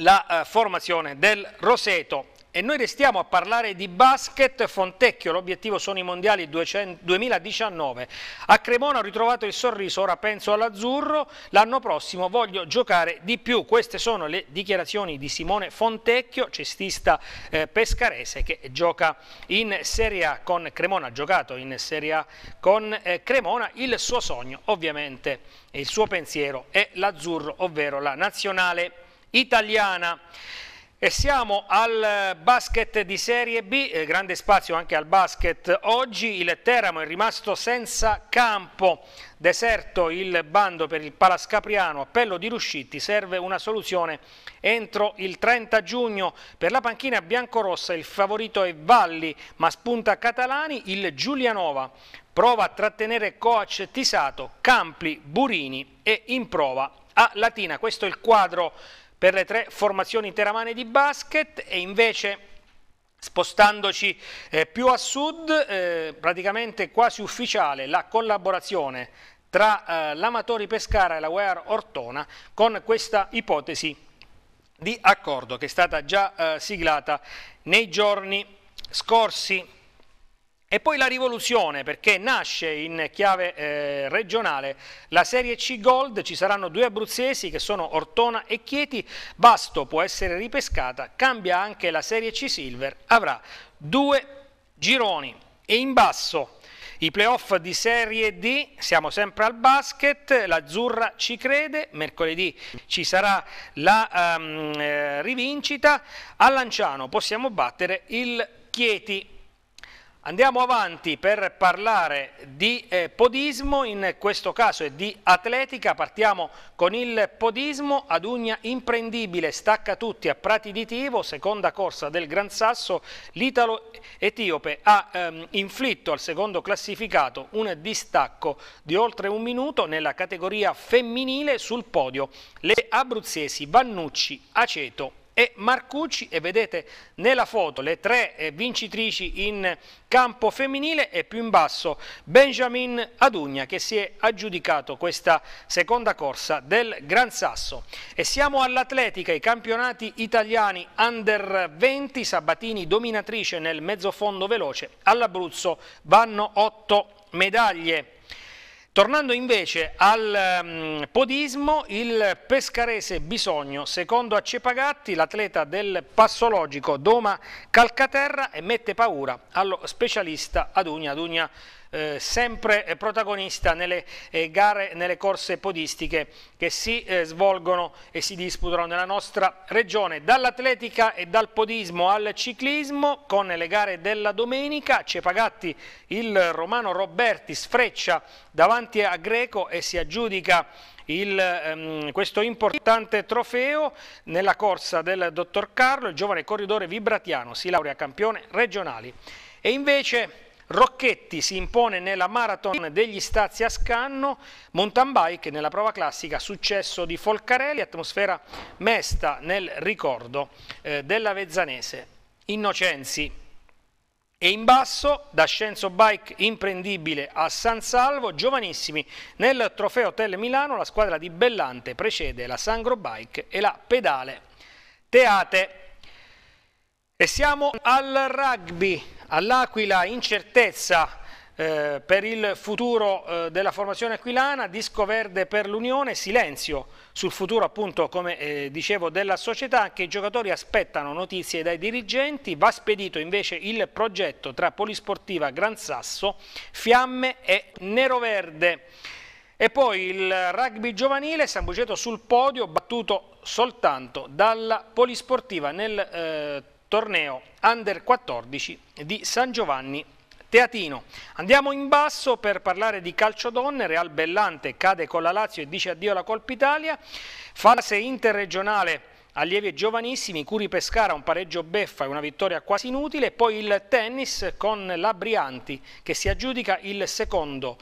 la eh, formazione del Roseto e noi restiamo a parlare di basket Fontecchio, l'obiettivo sono i mondiali 2019. A Cremona ho ritrovato il sorriso, ora penso all'azzurro, l'anno prossimo voglio giocare di più. Queste sono le dichiarazioni di Simone Fontecchio, cestista eh, pescarese che gioca in Serie A con Cremona, ha giocato in Serie A con eh, Cremona, il suo sogno ovviamente il suo pensiero è l'azzurro, ovvero la nazionale italiana. E siamo al basket di Serie B, eh, grande spazio anche al basket. Oggi il Teramo è rimasto senza campo, deserto il bando per il Palascapriano, appello di Ruscitti, serve una soluzione entro il 30 giugno. Per la panchina biancorossa il favorito è Valli, ma spunta Catalani il Giulianova. Prova a trattenere coach Tisato, Campli, Burini e in prova a Latina. Questo è il quadro per le tre formazioni interamane di basket e invece spostandoci eh, più a sud, eh, praticamente quasi ufficiale la collaborazione tra eh, l'Amatori Pescara e la UER Ortona con questa ipotesi di accordo che è stata già eh, siglata nei giorni scorsi e poi la rivoluzione, perché nasce in chiave eh, regionale la Serie C Gold, ci saranno due abruzzesi che sono Ortona e Chieti, Basto può essere ripescata, cambia anche la Serie C Silver, avrà due gironi e in basso i playoff di Serie D, siamo sempre al basket, l'Azzurra ci crede, mercoledì ci sarà la um, eh, rivincita, a Lanciano possiamo battere il Chieti. Andiamo avanti per parlare di eh, podismo, in questo caso è di atletica, partiamo con il podismo, Adugna imprendibile, stacca tutti a Prati di Tivo, seconda corsa del Gran Sasso, l'Italo-Etiope ha ehm, inflitto al secondo classificato un distacco di oltre un minuto nella categoria femminile sul podio, le abruzzesi Vannucci, Aceto e Marcucci e vedete nella foto le tre eh, vincitrici in campo femminile e più in basso Benjamin Adugna che si è aggiudicato questa seconda corsa del Gran Sasso. E siamo all'atletica, i campionati italiani under 20, Sabatini dominatrice nel mezzofondo veloce, all'Abruzzo vanno 8 medaglie. Tornando invece al um, podismo, il pescarese Bisogno, secondo Accepagatti, l'atleta del passologico Doma Calcaterra e mette paura allo specialista Adugna. Adugna eh, sempre eh, protagonista nelle eh, gare, nelle corse podistiche che si eh, svolgono e si disputano nella nostra regione. Dall'atletica e dal podismo al ciclismo, con le gare della domenica, Cepagatti il romano Roberti sfreccia davanti a Greco e si aggiudica il, ehm, questo importante trofeo nella corsa del dottor Carlo, il giovane corridore vibratiano, si laurea campione regionali. E invece Rocchetti si impone nella marathon degli stazi a Scanno, mountain bike nella prova classica, successo di Folcarelli, atmosfera mesta nel ricordo eh, della Vezzanese. Innocenzi. E in basso, da Scenzo Bike imprendibile a San Salvo, giovanissimi, nel trofeo Hotel Milano la squadra di Bellante precede la Sangro Bike e la Pedale Teate. E siamo al rugby, All'Aquila incertezza eh, per il futuro eh, della formazione aquilana, disco verde per l'Unione, silenzio sul futuro appunto come eh, dicevo della società, anche i giocatori aspettano notizie dai dirigenti, va spedito invece il progetto tra Polisportiva Gran Sasso, Fiamme e Nero Verde. E poi il rugby giovanile, San Buceto sul podio, battuto soltanto dalla Polisportiva nel eh, torneo Under 14 di San Giovanni Teatino. Andiamo in basso per parlare di calcio donne, Real Bellante cade con la Lazio e dice addio alla Colpa Italia, fase interregionale allievi e giovanissimi, Curi Pescara un pareggio beffa e una vittoria quasi inutile, poi il tennis con la Brianti che si aggiudica il secondo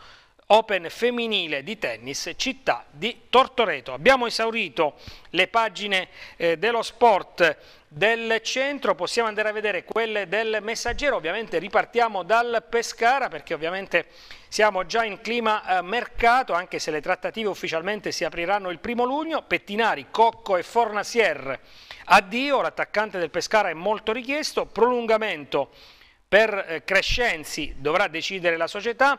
Open femminile di tennis città di Tortoreto. Abbiamo esaurito le pagine eh, dello sport del centro, possiamo andare a vedere quelle del messaggero, ovviamente ripartiamo dal Pescara perché ovviamente siamo già in clima eh, mercato anche se le trattative ufficialmente si apriranno il primo luglio, Pettinari, Cocco e Fornasier addio, l'attaccante del Pescara è molto richiesto, prolungamento per eh, Crescenzi dovrà decidere la società,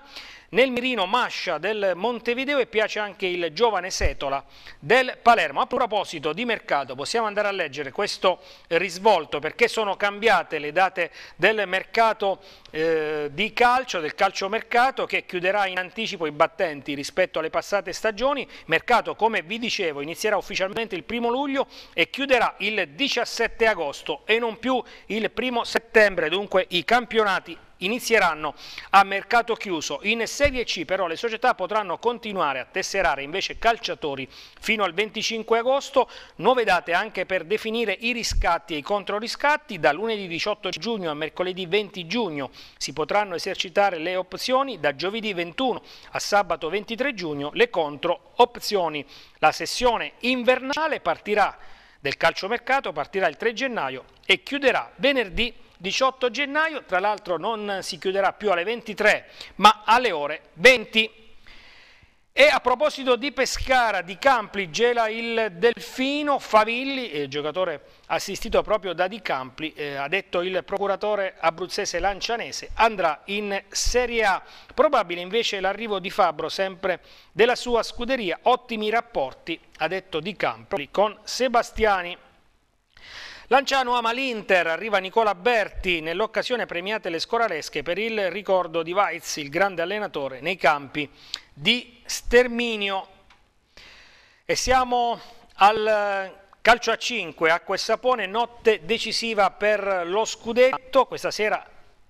nel mirino Mascia del Montevideo e piace anche il giovane Setola del Palermo. A proposito di mercato possiamo andare a leggere questo risvolto perché sono cambiate le date del mercato eh, di calcio, del calciomercato che chiuderà in anticipo i battenti rispetto alle passate stagioni. Mercato come vi dicevo inizierà ufficialmente il primo luglio e chiuderà il 17 agosto e non più il primo settembre. Dunque i campionati inizieranno a mercato chiuso. In Serie C però le società potranno continuare a tesserare invece calciatori fino al 25 agosto, nuove date anche per definire i riscatti e i controriscatti, da lunedì 18 giugno a mercoledì 20 giugno si potranno esercitare le opzioni, da giovedì 21 a sabato 23 giugno le contro opzioni. La sessione invernale partirà del calciomercato partirà il 3 gennaio e chiuderà venerdì 18 gennaio, tra l'altro non si chiuderà più alle 23 ma alle ore 20. E a proposito di Pescara, di Campli, gela il Delfino, Favilli, eh, giocatore assistito proprio da Di Campli, eh, ha detto il procuratore abruzzese Lancianese, andrà in Serie A. Probabile invece l'arrivo di Fabro, sempre della sua scuderia, ottimi rapporti, ha detto Di Campli, con Sebastiani. Lanciano ama l'Inter, arriva Nicola Berti, nell'occasione premiate le scoralesche per il ricordo di Weiz, il grande allenatore, nei campi di sterminio. E siamo al calcio a 5, acqua e sapone, notte decisiva per lo scudetto, questa sera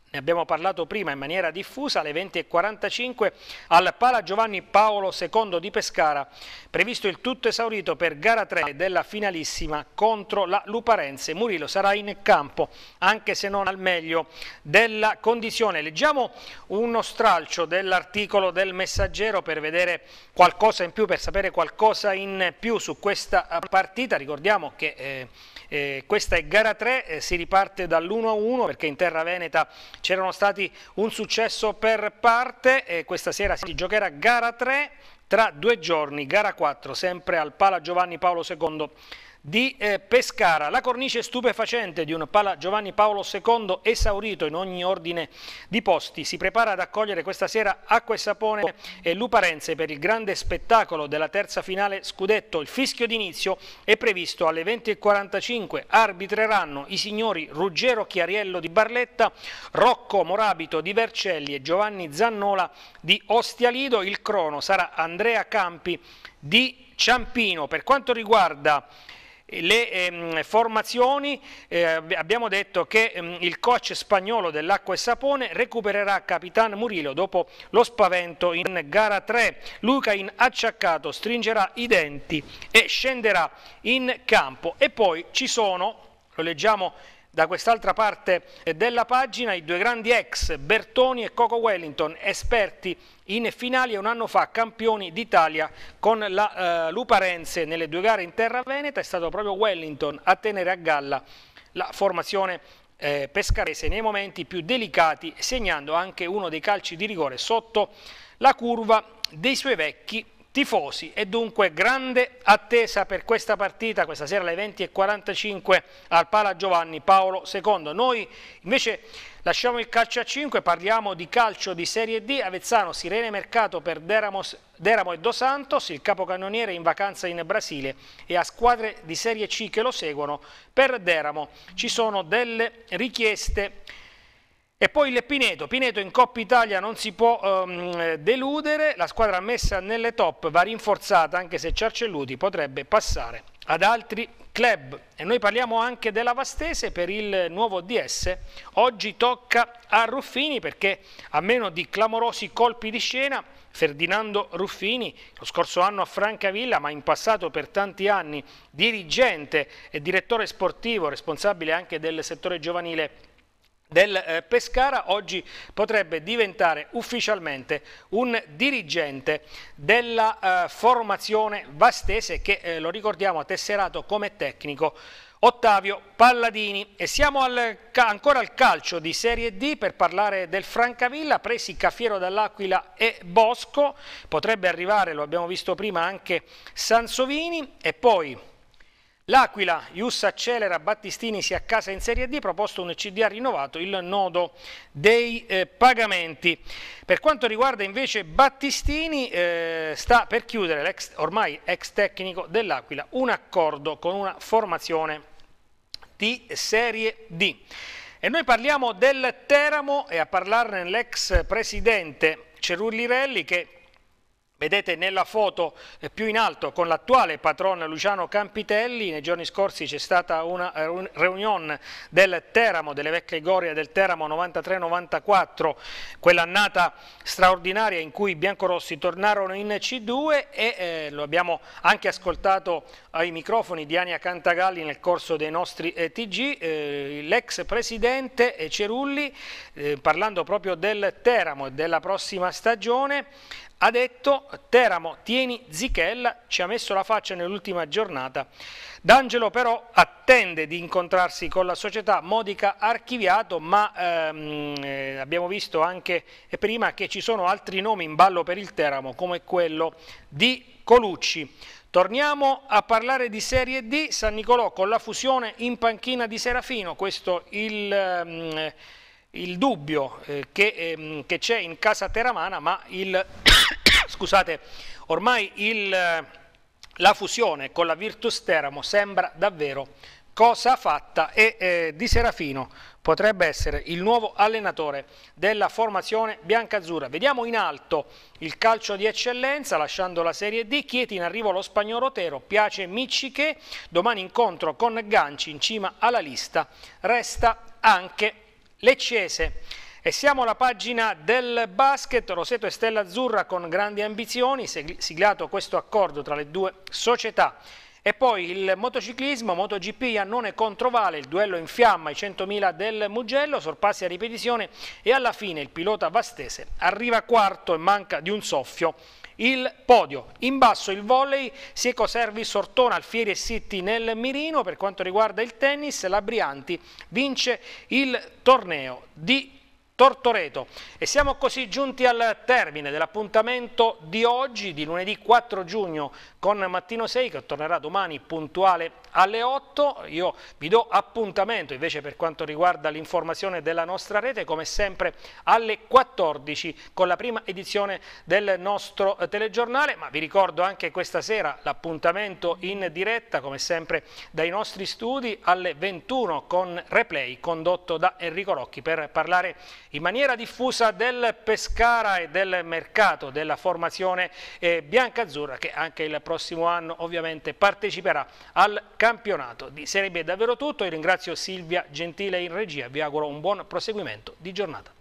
ne abbiamo parlato prima in maniera diffusa, alle 20.45 al Pala Giovanni Paolo II di Pescara, previsto il tutto esaurito per gara 3 della finalissima contro la Luparense. Murillo sarà in campo, anche se non al meglio della condizione. Leggiamo uno stralcio dell'articolo del Messaggero per vedere qualcosa in più, per sapere qualcosa in più su questa partita. Ricordiamo che eh, eh, questa è gara 3, eh, si riparte dall'1-1 perché in terra veneta c'erano stati un successo per parte e questa sera si giocherà gara 3 tra due giorni, gara 4 sempre al Pala Giovanni Paolo II di eh, Pescara. La cornice stupefacente di un pala Giovanni Paolo II esaurito in ogni ordine di posti si prepara ad accogliere questa sera Acqua e Sapone e Luparenze per il grande spettacolo della terza finale scudetto. Il fischio d'inizio è previsto alle 20.45. Arbitreranno i signori Ruggero Chiariello di Barletta, Rocco Morabito di Vercelli e Giovanni Zannola di Ostialido. Il crono sarà Andrea Campi di Ciampino. Per quanto riguarda le ehm, formazioni, eh, abbiamo detto che ehm, il coach spagnolo dell'acqua e sapone recupererà Capitan Murillo dopo lo spavento in gara 3. Luca in acciaccato stringerà i denti e scenderà in campo. E poi ci sono, lo leggiamo da quest'altra parte della pagina i due grandi ex Bertoni e Coco Wellington, esperti in finali e un anno fa campioni d'Italia con la eh, Luparense nelle due gare in terra veneta, è stato proprio Wellington a tenere a galla la formazione eh, pescarese nei momenti più delicati, segnando anche uno dei calci di rigore sotto la curva dei suoi vecchi tifosi e dunque grande attesa per questa partita questa sera alle 20.45 al Pala Giovanni Paolo II. Noi invece lasciamo il calcio a 5, parliamo di calcio di Serie D, Avezzano, Sirene Mercato per Deramos, Deramo e Dos Santos, il capocannoniere in vacanza in Brasile e a squadre di Serie C che lo seguono per Deramo ci sono delle richieste e poi il Pineto, Pineto in Coppa Italia non si può um, deludere, la squadra messa nelle top va rinforzata anche se Ciarcelluti potrebbe passare ad altri club. E noi parliamo anche della Vastese per il nuovo DS, oggi tocca a Ruffini perché a meno di clamorosi colpi di scena Ferdinando Ruffini, lo scorso anno a Francavilla, ma in passato per tanti anni dirigente e direttore sportivo, responsabile anche del settore giovanile del eh, Pescara, oggi potrebbe diventare ufficialmente un dirigente della eh, formazione vastese che, eh, lo ricordiamo, ha tesserato come tecnico Ottavio Palladini. E siamo al, ancora al calcio di Serie D per parlare del Francavilla, presi Caffiero dall'Aquila e Bosco, potrebbe arrivare, lo abbiamo visto prima, anche Sansovini e poi L'Aquila, Ius accelera, Battistini si accasa in Serie D, proposto un CDA rinnovato, il nodo dei eh, pagamenti. Per quanto riguarda invece Battistini, eh, sta per chiudere ex, ormai ex tecnico dell'Aquila un accordo con una formazione di Serie D. E noi parliamo del Teramo e a parlarne l'ex presidente Cerulli Relli che Vedete nella foto eh, più in alto con l'attuale patron Luciano Campitelli, nei giorni scorsi c'è stata una eh, riunione del Teramo, delle vecchie glorie del Teramo 93-94, quell'annata straordinaria in cui i biancorossi tornarono in C2 e eh, lo abbiamo anche ascoltato ai microfoni di Ania Cantagalli nel corso dei nostri eh, TG, eh, l'ex presidente eh, Cerulli parlando proprio del Teramo e della prossima stagione ha detto Teramo tieni Zichella, ci ha messo la faccia nell'ultima giornata. D'Angelo però attende di incontrarsi con la società Modica Archiviato, ma ehm, eh, abbiamo visto anche prima che ci sono altri nomi in ballo per il Teramo, come quello di Colucci. Torniamo a parlare di Serie D, San Nicolò con la fusione in panchina di Serafino, questo il... Ehm, il dubbio eh, che ehm, c'è in casa teramana, ma il, scusate, ormai il, eh, la fusione con la Virtus Teramo sembra davvero cosa fatta e eh, Di Serafino potrebbe essere il nuovo allenatore della formazione biancazzurra. Vediamo in alto il calcio di eccellenza lasciando la Serie D, Chieti in arrivo lo spagnolo Tero, piace Micci domani incontro con Ganci in cima alla lista, resta anche Leccese. E siamo alla pagina del basket, Roseto e Stella Azzurra con grandi ambizioni, siglato questo accordo tra le due società. E poi il motociclismo, MotoGP Annone contro Vale, il duello in fiamma, i 100.000 del Mugello, sorpassi a ripetizione e alla fine il pilota Vastese arriva quarto e manca di un soffio il podio. In basso il volley, Sieco Servi, Sortona, Alfieri e City nel mirino. Per quanto riguarda il tennis, la Brianti vince il torneo di Tortoreto. E siamo così giunti al termine dell'appuntamento di oggi, di lunedì 4 giugno con Mattino 6 che tornerà domani puntuale alle 8. Io vi do appuntamento invece per quanto riguarda l'informazione della nostra rete come sempre alle 14 con la prima edizione del nostro telegiornale, ma vi ricordo anche questa sera l'appuntamento in diretta come sempre dai nostri studi alle 21 con replay condotto da Enrico Rocchi per parlare di in maniera diffusa del Pescara e del mercato della formazione eh, biancazzurra che anche il prossimo anno ovviamente parteciperà al campionato di Serie B. È davvero tutto, io ringrazio Silvia Gentile in regia, vi auguro un buon proseguimento di giornata.